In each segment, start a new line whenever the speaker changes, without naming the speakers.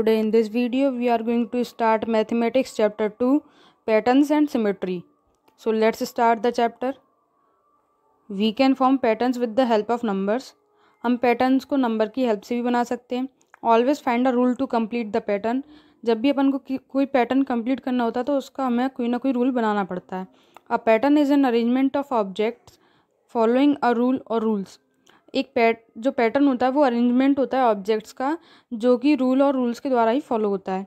today in this video we are going to start mathematics chapter 2 patterns and symmetry so let's start the chapter we can form patterns with the help of numbers हम patterns को number की help से भी बना सकते हैं always find a rule to complete the pattern जब भी अपन को कोई pattern complete करना होता है तो उसका हमें कोई ना कोई rule बनाना पड़ता है a pattern is an arrangement of objects following a rule or rules एक पैट जो पैटर्न होता है वो अरेंजमेंट होता है ऑब्जेक्ट्स का जो कि रूल और रूल्स के द्वारा ही फॉलो होता है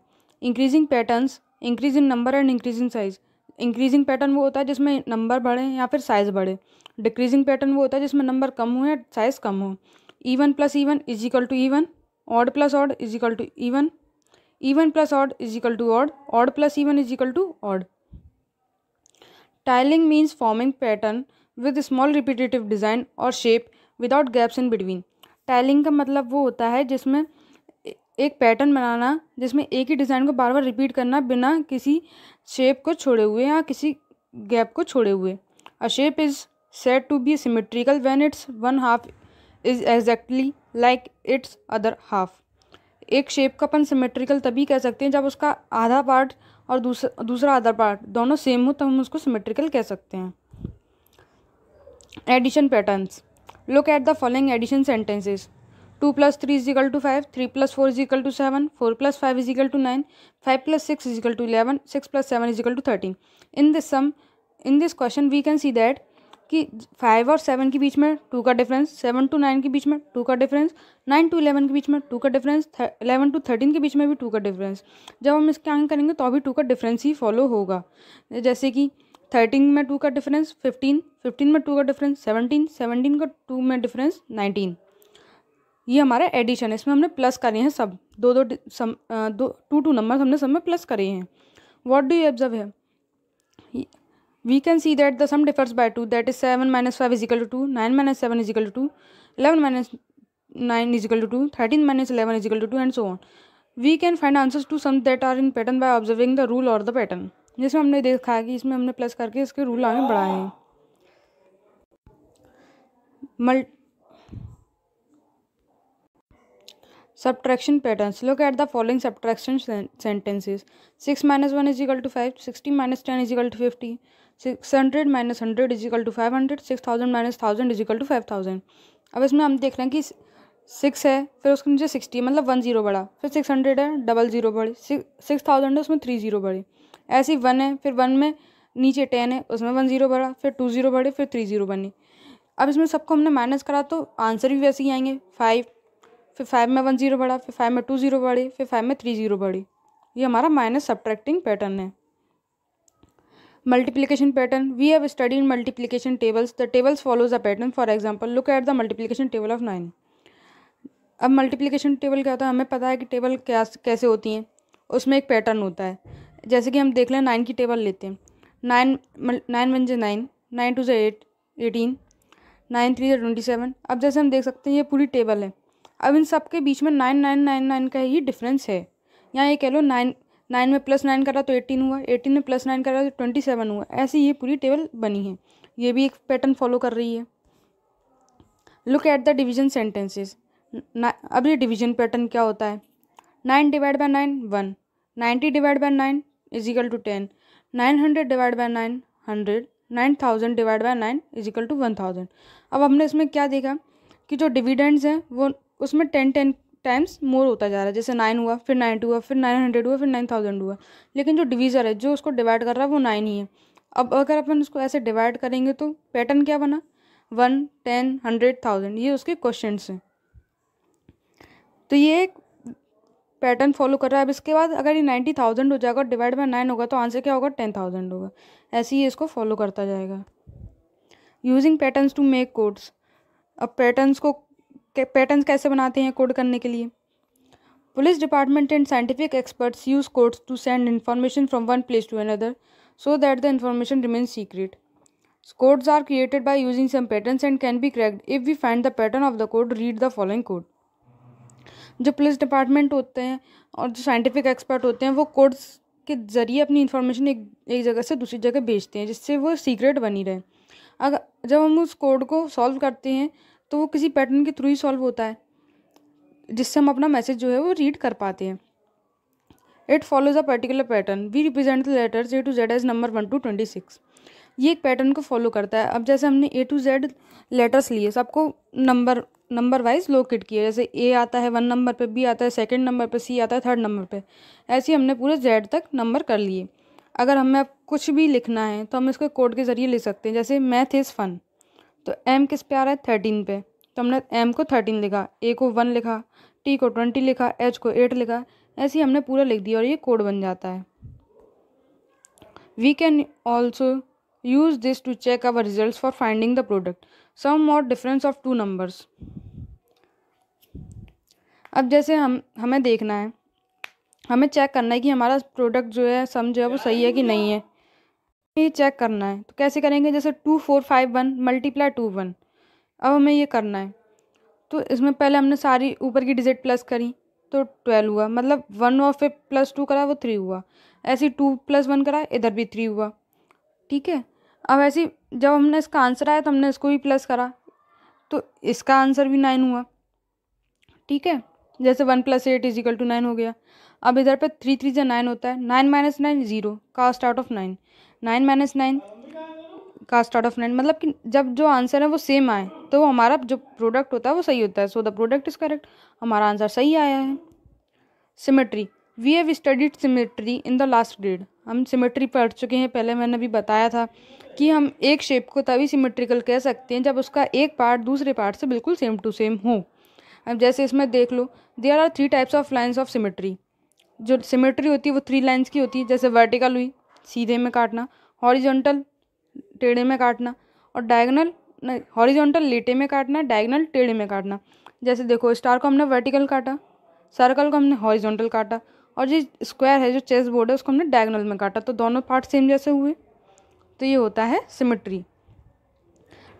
increasing patterns increase in number and increase in size increasing pattern वो होता है जिसमें नंबर बढ़े या फिर साइज़ बढ़े डिक्रीजिंग पैटर्न वो होता है जिसमें नंबर कम हो या साइज़ कम हो even plus even is equal to even odd plus odd is equal to even even plus odd is equal to odd odd plus even is equal to odd tiling means forming pattern with small repetitive design और shape without gaps in between tiling का मतलब वो होता है जिसमें एक pattern बनाना जिसमें एक ही डिज़ाइन को बार बार रिपीट करना बिना किसी शेप को छोड़े हुए या किसी गैप को छोड़े हुए a shape is set to be symmetrical when it's one half is exactly like it's other half एक शेप का अपन सिमेट्रिकल तभी कह सकते हैं जब उसका आधा पार्ट और दूसरा दूसरा आधा पार्ट दोनों सेम हो तो हम उसको सिमेट्रिकल कह सकते हैं addition patterns look at the following addition sentences two plus three is equal to five three plus four is equal to seven four plus five is equal to nine five plus six is equal to eleven six plus seven is equal to thirteen in this sum in this question we can see that कि five और seven के बीच में two का difference seven to nine के बीच में two का डिफरेंस नाइन टू इलेवन के बीच में टू का डिफरेंस इलेवन टू थर्टीन के बीच में भी टू का डिफरेंस जब हम इसके आगे करेंगे तो अभी टू का डिफरेंस ही फॉलो होगा जैसे कि थर्टीन में टू का डिफरेंस फिफ्टीन फिफ्टीन में टू का डिफरेंस सेवनटीन सेवनटीन का टू में डिफरेंस नाइनटीन ये हमारा एडिशन है इसमें हमने प्लस करे हैं सब दो दो सम दो टू टू नंबर हमने सब में प्लस करे हैं वॉट डू यू ऑब्जर्व है we can see that the sum differs by two that is seven minus five is equal to two nine minus seven is equal to two eleven minus nine is equal to two thirteen minus eleven is equal to two and so on we can find answers to sum that are in pattern by observing the rule और the pattern जिसमें हमने देखा है कि इसमें हमने plus करके इसके रूल आगे बढ़ाए हैं मल subtraction patterns look at the following subtraction sentences six minus one is equal to five sixty minus ten is equal to fifty six hundred minus hundred is equal to five hundred six thousand minus thousand is equal to five thousand अब इसमें हम देख रहे हैं कि six है फिर उसके नीचे सिक्सटी मतलब वन जीरो बढ़ा फिर सिक्स हंड्रेड है डबल जीरो बढ़ी सिक्स थाउजेंड है उसमें थ्री जीरो बढ़ी ऐसे ही वन है फिर वन में नीचे टेन है उसमें वन ज़ीरो बढ़ा फिर टू ज़ीरो बढ़े फिर थ्री ज़ीरो बनी अब इसमें सबको हमने माइनस करा तो आंसर भी वैसे ही आएंगे फाइव फिर फाइव में वन ज़ीरो बढ़ा फिर फाइव में टू ज़ीरो बढ़ी फिर फाइव में थ्री ज़ीरो बढ़ी ये हमारा माइनस सब्ट्रैक्टिंग पैटर्न है pattern we have study in multiplication tables the tables follows the pattern for example look at the multiplication table of nine अब मल्टीप्लीकेशन टेबल क्या होता है हमें पता है कि टेबल क्या कैसे होती हैं उसमें एक पैटर्न होता है जैसे कि हम देख लें नाइन की टेबल लेते हैं नाइन नाइन वन जे नाइन नाइन टू जे एट एटीन नाइन थ्री जो ट्वेंटी सेवन अब जैसे हम देख सकते हैं ये पूरी टेबल है अब इन सब के बीच में नाइन नाइन नाइन नाइन का ही डिफरेंस है यहाँ ये कह लो नाइन नाइन में प्लस नाइन करा तो एटीन हुआ एटीन में प्लस नाइन करा तो ट्वेंटी सेवन हुआ ऐसी ये पूरी टेबल बनी है ये भी एक पैटर्न फॉलो कर रही है look at the division sentences अब ये डिवीजन पैटर्न क्या होता है nine divide by nine one ninety divide by nine is equal to ten nine hundred divide by nine hundred nine thousand divide by nine is equal to one thousand अब हमने इसमें क्या देखा कि जो डिविडेंड्स हैं वो उसमें टेन टेन टाइम्स मोर होता जा रहा है जैसे नाइन हुआ फिर नाइन हुआ फिर नाइन हंड्रेड हुआ फिर नाइन थाउजेंड हुआ लेकिन जो डिवीज़र है जो उसको डिवाइड कर रहा है वो नाइन ही है अब अगर अपन उसको ऐसे डिवाइड करेंगे तो पैटर्न क्या बना वन टेन हंड्रेड थाउजेंड ये उसके क्वेश्चन हैं तो ये एक पैटर्न फॉलो कर रहा है अब इसके बाद अगर ये नाइन्टी थाउजेंड हो जाएगा डिवाइड बाय नाइन होगा तो आंसर क्या होगा टेन थाउजेंड होगा ऐसे ही इसको फॉलो करता जाएगा using pattern to make codes अब पैटर्न को पैटर्न कैसे बनाते हैं कोड करने के लिए police department and scientific experts use codes to send information from one place to another so that the information remain secret codes are created by using some patterns and can be cracked if we find the pattern of the code read the following code जो police department होते हैं और जो scientific expert होते हैं वो codes के ज़रिए अपनी इन्फॉर्मेशन एक एक जगह से दूसरी जगह भेजते हैं जिससे वो सीक्रेट बनी रहे अगर जब हम उस कोड को सॉल्व करते हैं तो वो किसी पैटर्न के थ्रू ही सॉल्व होता है जिससे हम अपना मैसेज जो है वो रीड कर पाते हैं it follows a particular pattern we represent the letters A to Z as number one to twenty six ये एक पैटर्न को फॉलो करता है अब जैसे हमने ए टू जेड लेटर्स लिए सबको नंबर नंबर वाइज लोकेट किया जैसे ए आता है वन नंबर पे बी आता है सेकंड नंबर पे सी आता है थर्ड नंबर पे ऐसे ही हमने पूरे जेड तक नंबर कर लिए अगर हमें अब कुछ भी लिखना है तो हम इसको कोड के ज़रिए लिख सकते हैं जैसे मैथ इज़ फन तो एम किस पे आ रहा है थर्टीन पे तो हमने एम को थर्टीन लिखा ए को वन लिखा टी को ट्वेंटी लिखा एच को एट लिखा ऐसे हमने पूरा लिख दिया और ये कोड बन जाता है we can also use this to check our result for finding the product sum और डिफरेंस ऑफ टू नंबर्स अब जैसे हम हमें देखना है हमें चेक करना है कि हमारा प्रोडक्ट जो है सम जो है वो सही है कि नहीं है ये चेक करना है तो कैसे करेंगे जैसे two four five one multiply two one अब हमें ये करना है तो इसमें पहले हमने सारी ऊपर की डिजिट प्लस करी तो ट्वेल्व हुआ मतलब वन और फिर प्लस टू करा वो थ्री हुआ ऐसे टू प्लस वन करा इधर भी थ्री हुआ ठीक है अब ऐसे जब हमने इसका आंसर आया तो हमने इसको भी प्लस करा तो इसका आंसर भी नाइन हुआ ठीक है जैसे one plus eight is equal to nine हो गया अब इधर पे थ्री थ्री जै नाइन होता है nine minus nine zero cast out of nine nine minus nine cast out of nine मतलब कि जब जो आंसर है वो सेम आए तो हमारा जो प्रोडक्ट होता है वो सही होता है so the product is correct हमारा आंसर सही आया है symmetry we have studied symmetry in the last grade हम सिमेट्री पढ़ चुके हैं पहले मैंने भी बताया था कि हम एक शेप को तभी सिमेट्रिकल कह सकते हैं जब उसका एक पार्ट दूसरे पार्ट से बिल्कुल सेम टू सेम हो अब जैसे इसमें देख लो there are three types of lines of symmetry जो सिमेट्री होती है वो थ्री लाइन्स की होती है जैसे वर्टिकल हुई सीधे में काटना हॉरिजॉन्टल टेढ़े में काटना और डायगनल नहीं लेटे में काटना डायगनल टेढ़े में काटना जैसे देखो स्टार को हमने वर्टिकल काटा सर्कल को हमने हॉरिजोनटल काटा और ये स्क्वायर है जो चेस बोर्ड है उसको हमने डायगोनल में काटा तो दोनों पार्ट सेम जैसे हुए तो ये होता है सिमेट्री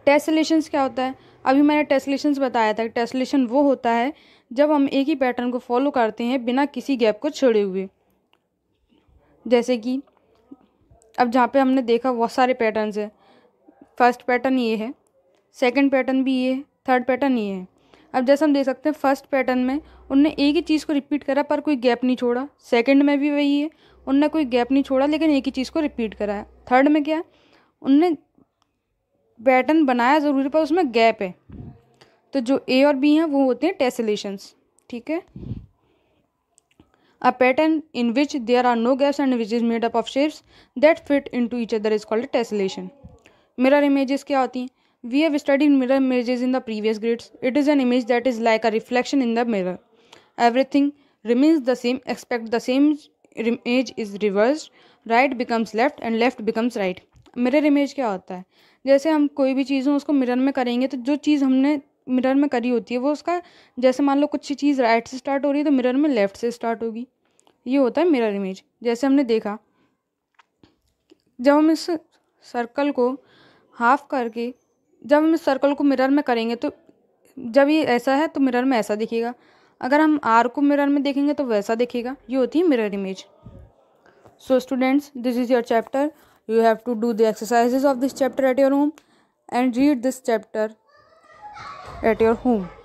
टेस्लेशन क्या होता है अभी मैंने टेस्लेशन बताया था कि वो होता है जब हम एक ही पैटर्न को फॉलो करते हैं बिना किसी गैप को छोड़े हुए जैसे कि अब जहाँ पे हमने देखा बहुत सारे पैटर्न्स हैं फर्स्ट पैटर्न ये है सेकंड पैटर्न भी ये है थर्ड पैटर्न ये है अब जैसा हम देख सकते हैं फर्स्ट पैटर्न में उनने एक ही चीज़ को रिपीट करा पर कोई गैप नहीं छोड़ा सेकंड में भी वही है उनने कोई गैप नहीं छोड़ा लेकिन एक ही चीज़ को रिपीट कराया थर्ड में क्या है उनने पैटर्न बनाया ज़रूरी पर उसमें गैप है तो जो ए और बी हैं वो होते हैं टेसलेशंस ठीक है a pattern in which there are no gaps and which is made up of shapes that fit into each other is called tessellation mirror images क्या होती हैं We have studied mirror images in the previous grades. It is an image that is like a reflection in the mirror. Everything remains the same except the same image is reversed. Right becomes left and left becomes right. Mirror image क्या होता है जैसे हम कोई भी चीज़ हो उसको mirror में करेंगे तो जो चीज़ हमने मिरर में करी होती है वो उसका जैसे मान लो कुछ चीज़ राइट से स्टार्ट हो रही है तो मिरर में लेफ़्ट से स्टार्ट होगी ये होता है मिरर इमेज जैसे हमने देखा जब हम इस सर्कल को हाफ करके जब हम इस सर्कल को मिरर में करेंगे तो जब ये ऐसा है तो मिरर में ऐसा दिखेगा अगर हम आर को मिरर में देखेंगे तो वैसा दिखेगा ये होती है mirror image so students this is your chapter you have to do the exercises of this chapter at your home and read this chapter at your home